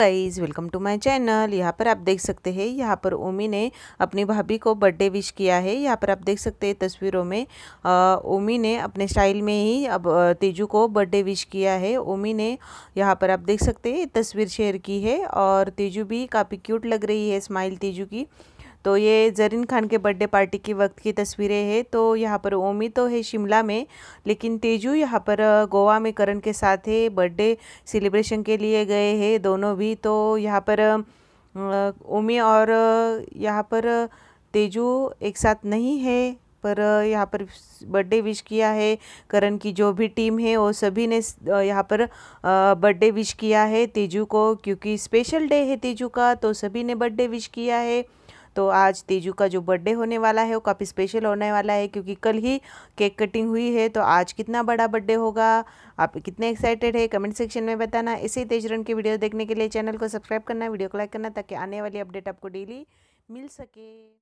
guys welcome to my channel यहाँ पर आप देख सकते हैं यहाँ पर ओमी ने अपनी भाभी को बर्थडे विश किया है यहाँ पर आप देख सकते हैं तस्वीरों में ओमी ने अपने स्टाइल में ही अब तेजू को बर्थडे विश किया है ओमी ने यहाँ पर आप देख सकते हैं तस्वीर शेयर की है और तेजू भी काफ़ी क्यूट लग रही है स्माइल तेजू की तो ये जरीन खान के बर्थडे पार्टी की वक्त की तस्वीरें हैं तो यहाँ पर ओमी तो है शिमला में लेकिन तेजू यहाँ पर गोवा में करण के साथ है बर्थडे सेलिब्रेशन के लिए गए हैं दोनों भी तो यहाँ पर ओमी और यहाँ पर तेजू एक साथ नहीं है पर यहाँ पर बर्थडे विश किया है करण की जो भी टीम है वो सभी ने यहाँ पर बर्थडे विश किया है तेजू को क्योंकि स्पेशल डे है तेजू का तो सभी ने बर्थडे विश किया है तो आज तेजू का जो बर्थडे होने वाला है वो काफ़ी स्पेशल होने वाला है क्योंकि कल ही केक कटिंग हुई है तो आज कितना बड़ा बर्थडे होगा आप कितने एक्साइटेड है कमेंट सेक्शन में बताना इसी तेजरन की वीडियो देखने के लिए चैनल को सब्सक्राइब करना वीडियो को लाइक करना ताकि आने वाली अपडेट आपको डेली मिल सके